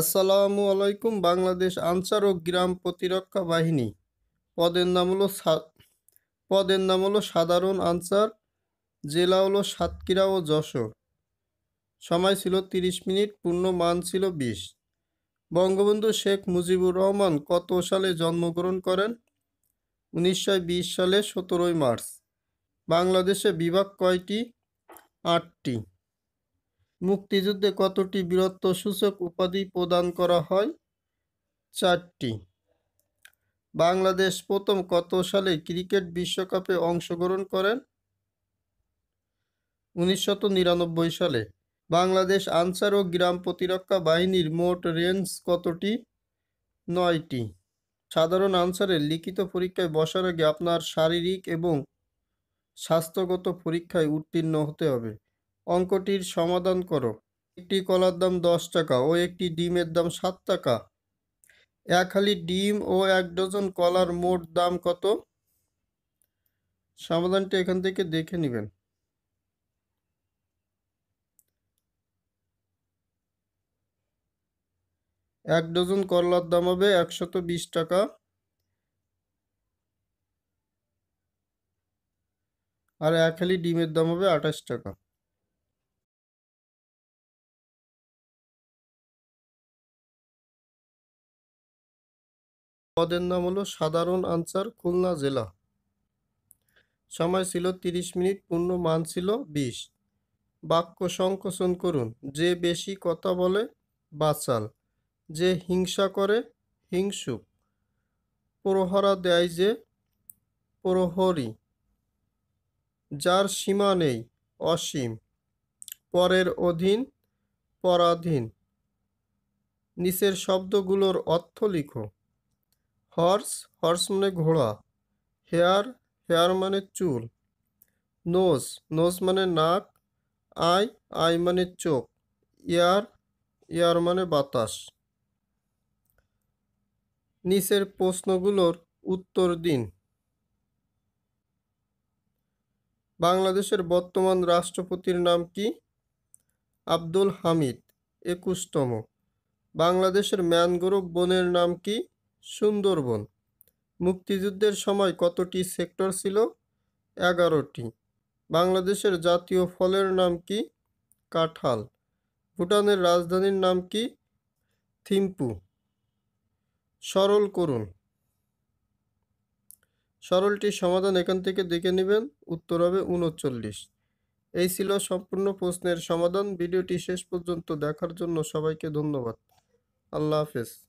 আসসালামু আলাইকুম বাংলাদেশ আনসার ও গ্রাম প্রতিরক্ষা বাহিনী পদের নাম হলো পদের নাম হলো সাধারণ আনসার জেলা হলো সাতক্ষীরা ও যশোর সময় ছিল ৩০ মিনিট পূর্ণ মান ছিল ২০ বঙ্গবন্ধু শেখ মুজিবুর রহমান কত সালে জন্মগ্রহণ করেন উনিশশো সালে সতেরোই মার্চ বাংলাদেশে বিভাগ কয়টি আটটি মুক্তিযুদ্ধে কতটি বীরত্ব সূচক উপাধি প্রদান করা হয় চারটি বাংলাদেশ প্রথম কত সালে ক্রিকেট বিশ্বকাপে অংশগ্রহণ করেন উনিশশত সালে বাংলাদেশ আনসার ও গ্রাম প্রতিরক্ষা বাহিনীর মোট রেঞ্জ কতটি নয়টি সাধারণ আনসারের লিখিত পরীক্ষায় বসার আগে আপনার শারীরিক এবং স্বাস্থ্যগত পরীক্ষায় উত্তীর্ণ হতে হবে অঙ্কটির সমাধান করো একটি কলার দাম দশ টাকা ও একটি ডিমের দাম সাত টাকা এক হালি ডিম ও এক ডজন কলার মোট দাম কত সমাধানটি এখান থেকে দেখে নেবেন এক ডজন কলার দাম হবে একশত বিশ টাকা আর এক হালি ডিমের দাম হবে আঠাশ টাকা পদের নাম হলো সাধারণ আনসার খুলনা জেলা সময় ছিল তিরিশ মিনিট পূর্ণ মান ছিল বিশ বাক্য সংকোচন করুন যে বেশি কথা বলে বাচাল যে হিংসা করে হিংসুক প্রহরা দেয় যে প্রহরী যার সীমা নেই অসীম পরের অধীন পরাধীন নিচের শব্দগুলোর অর্থ লিখো হর্স হর্স মানে ঘোড়া হেয়ার হেয়ার মানে চুল নোজ নোজ মানে নাক আই আই মানে চোখ ইয়ার ইয়ার মানে বাতাস নিচের প্রশ্নগুলোর উত্তর দিন বাংলাদেশের বর্তমান রাষ্ট্রপতির নাম কি আব্দুল হামিদ একুশতম বাংলাদেশের ম্যানগ্রোভ বনের নাম কি সুন্দরবন মুক্তিযুদ্ধের সময় কতটি সেক্টর ছিল এগারোটি বাংলাদেশের জাতীয় ফলের নাম কি কাঁঠাল ভুটানের রাজধানীর নাম কি থিম্পু সরল করুন সরলটির সমাধান এখান থেকে দেখে নেবেন উত্তর হবে উনচল্লিশ এই ছিল সম্পূর্ণ প্রশ্নের সমাধান ভিডিওটি শেষ পর্যন্ত দেখার জন্য সবাইকে ধন্যবাদ আল্লাহ হাফেজ